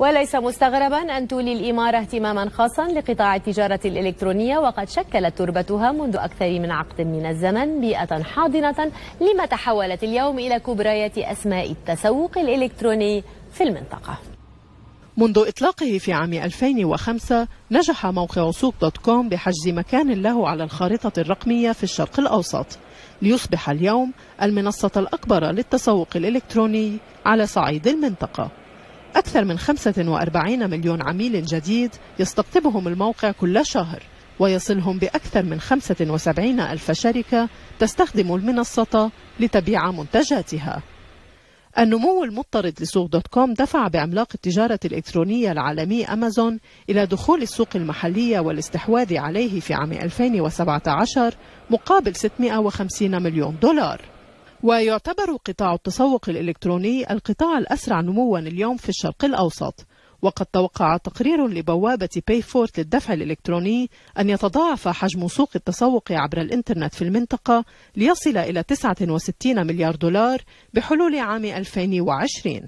وليس مستغربا أن تولي الإمارة اهتماما خاصا لقطاع التجارة الإلكترونية وقد شكلت تربتها منذ أكثر من عقد من الزمن بيئة حاضنة لما تحولت اليوم إلى كبريات أسماء التسوق الإلكتروني في المنطقة منذ إطلاقه في عام 2005 نجح موقع سوق دوت كوم بحجز مكان له على الخارطة الرقمية في الشرق الأوسط ليصبح اليوم المنصة الأكبر للتسوق الإلكتروني على صعيد المنطقة أكثر من 45 مليون عميل جديد يستقطبهم الموقع كل شهر ويصلهم بأكثر من 75 ألف شركة تستخدم المنصة لتبيع منتجاتها النمو المضطرد لسوق دوت كوم دفع بعملاق التجارة الإلكترونية العالمي أمازون إلى دخول السوق المحلية والاستحواذ عليه في عام 2017 مقابل 650 مليون دولار ويعتبر قطاع التسوق الإلكتروني القطاع الأسرع نموا اليوم في الشرق الأوسط وقد توقع تقرير لبوابة باي فورت للدفع الإلكتروني أن يتضاعف حجم سوق التسوق عبر الإنترنت في المنطقة ليصل إلى 69 مليار دولار بحلول عام 2020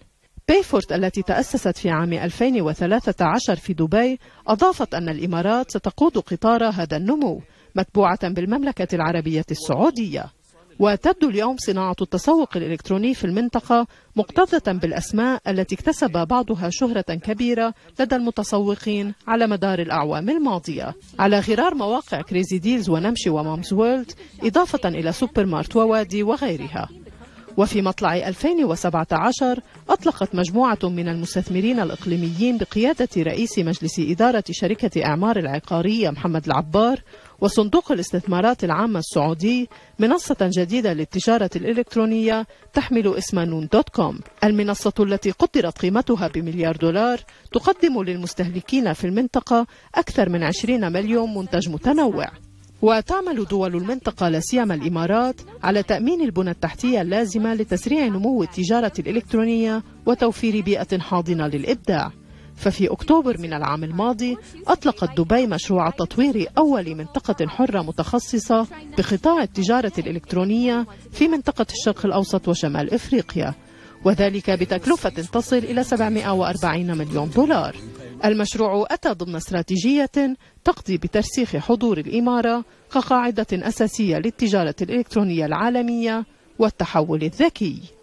بيفورت التي تأسست في عام 2013 في دبي أضافت أن الإمارات ستقود قطار هذا النمو متبوعة بالمملكة العربية السعودية وتبدو اليوم صناعة التسوق الإلكتروني في المنطقة مقتضة بالأسماء التي اكتسب بعضها شهرة كبيرة لدى المتسوقين على مدار الأعوام الماضية على غرار مواقع كريزي ديلز ونمشي ومامز وولد إضافة إلى سوبر مارت ووادي وغيرها وفي مطلع 2017 أطلقت مجموعة من المستثمرين الإقليميين بقيادة رئيس مجلس إدارة شركة إعمار العقارية محمد العبار وصندوق الاستثمارات العامة السعودي منصة جديدة للتجارة الإلكترونية تحمل اسم نون دوت كوم المنصة التي قدرت قيمتها بمليار دولار تقدم للمستهلكين في المنطقة أكثر من 20 مليون منتج متنوع وتعمل دول المنطقة لا سيما الإمارات على تأمين البنى التحتية اللازمة لتسريع نمو التجارة الإلكترونية وتوفير بيئة حاضنة للإبداع ففي أكتوبر من العام الماضي أطلقت دبي مشروع تطوير أول منطقة حرة متخصصة بقطاع التجارة الإلكترونية في منطقة الشرق الأوسط وشمال إفريقيا وذلك بتكلفة تصل إلى 740 مليون دولار المشروع أتى ضمن استراتيجية تقضي بترسيخ حضور الإمارة كقاعدة أساسية للتجارة الإلكترونية العالمية والتحول الذكي